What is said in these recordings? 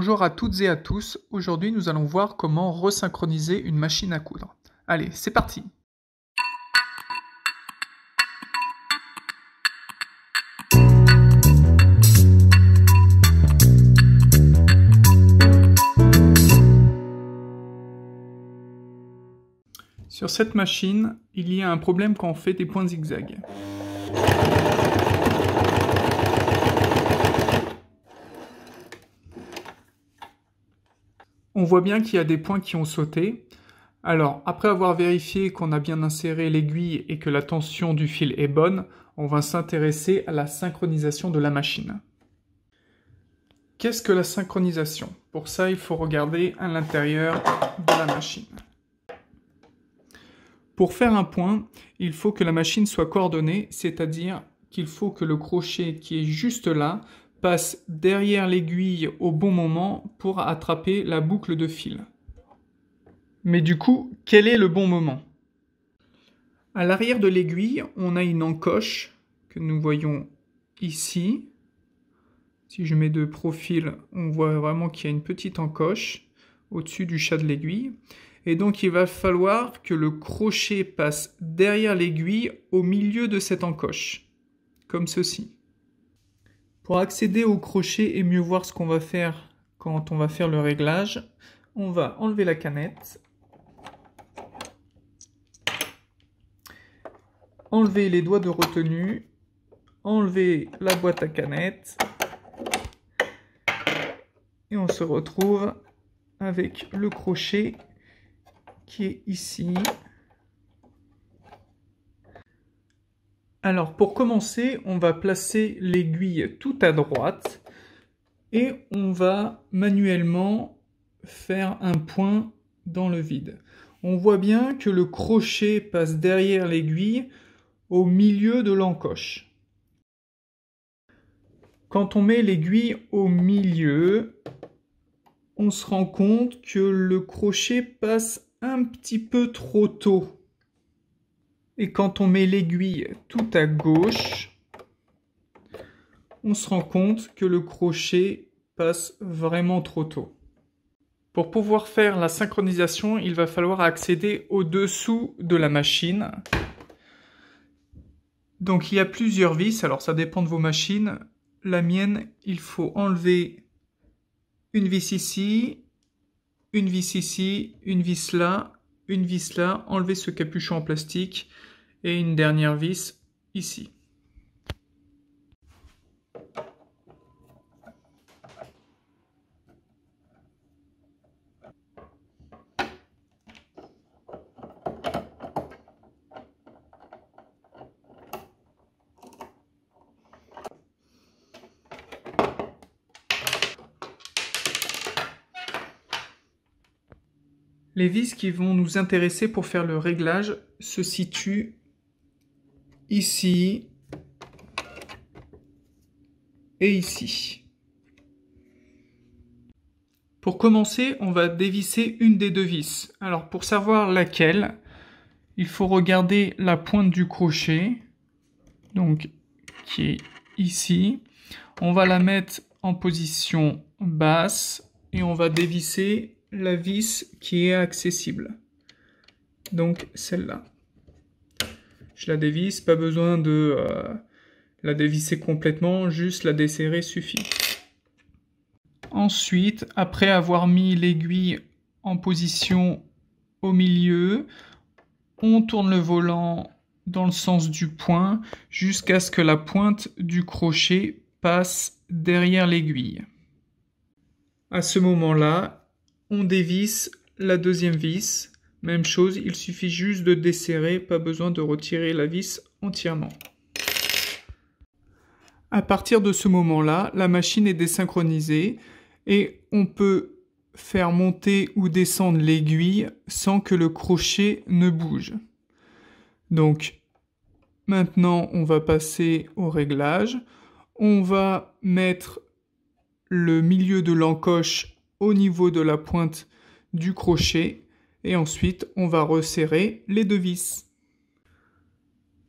Bonjour à toutes et à tous, aujourd'hui nous allons voir comment resynchroniser une machine à coudre. Allez, c'est parti Sur cette machine, il y a un problème quand on fait des points zigzag. On voit bien qu'il y a des points qui ont sauté. Alors, après avoir vérifié qu'on a bien inséré l'aiguille et que la tension du fil est bonne, on va s'intéresser à la synchronisation de la machine. Qu'est-ce que la synchronisation Pour ça, il faut regarder à l'intérieur de la machine. Pour faire un point, il faut que la machine soit coordonnée, c'est-à-dire qu'il faut que le crochet qui est juste là passe derrière l'aiguille au bon moment pour attraper la boucle de fil. Mais du coup, quel est le bon moment À l'arrière de l'aiguille, on a une encoche que nous voyons ici. Si je mets de profil, on voit vraiment qu'il y a une petite encoche au-dessus du chat de l'aiguille. Et donc il va falloir que le crochet passe derrière l'aiguille au milieu de cette encoche, comme ceci. Pour accéder au crochet et mieux voir ce qu'on va faire quand on va faire le réglage, on va enlever la canette, enlever les doigts de retenue, enlever la boîte à canette, et on se retrouve avec le crochet qui est ici. Alors pour commencer, on va placer l'aiguille tout à droite et on va manuellement faire un point dans le vide. On voit bien que le crochet passe derrière l'aiguille au milieu de l'encoche. Quand on met l'aiguille au milieu, on se rend compte que le crochet passe un petit peu trop tôt et quand on met l'aiguille tout à gauche, on se rend compte que le crochet passe vraiment trop tôt. Pour pouvoir faire la synchronisation, il va falloir accéder au-dessous de la machine. Donc il y a plusieurs vis, alors ça dépend de vos machines. La mienne, il faut enlever une vis ici, une vis ici, une vis là, une vis là, enlever ce capuchon en plastique et une dernière vis ici. Les vis qui vont nous intéresser pour faire le réglage se situent ici et ici. Pour commencer, on va dévisser une des deux vis. Alors pour savoir laquelle, il faut regarder la pointe du crochet, donc qui est ici. On va la mettre en position basse et on va dévisser la vis qui est accessible. Donc celle-là. Je la dévisse, pas besoin de euh, la dévisser complètement, juste la desserrer suffit. Ensuite, après avoir mis l'aiguille en position au milieu, on tourne le volant dans le sens du point jusqu'à ce que la pointe du crochet passe derrière l'aiguille. À ce moment-là, on dévisse la deuxième vis. Même chose, il suffit juste de desserrer, pas besoin de retirer la vis entièrement. À partir de ce moment-là, la machine est désynchronisée et on peut faire monter ou descendre l'aiguille sans que le crochet ne bouge. Donc maintenant, on va passer au réglage. On va mettre le milieu de l'encoche niveau de la pointe du crochet et ensuite on va resserrer les deux vis.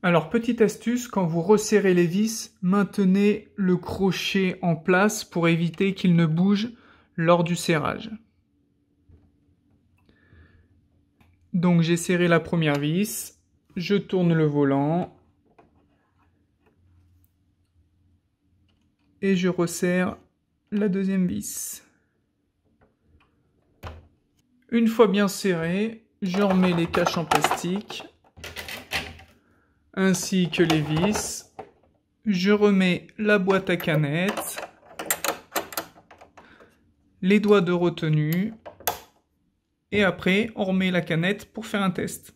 Alors petite astuce, quand vous resserrez les vis, maintenez le crochet en place pour éviter qu'il ne bouge lors du serrage. Donc j'ai serré la première vis, je tourne le volant et je resserre la deuxième vis. Une fois bien serré, je remets les caches en plastique, ainsi que les vis. Je remets la boîte à canettes, les doigts de retenue, et après on remet la canette pour faire un test.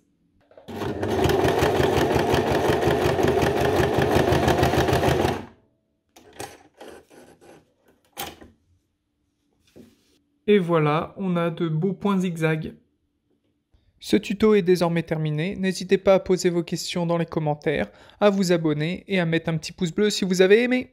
Et voilà, on a de beaux points zigzags. Ce tuto est désormais terminé, n'hésitez pas à poser vos questions dans les commentaires, à vous abonner et à mettre un petit pouce bleu si vous avez aimé.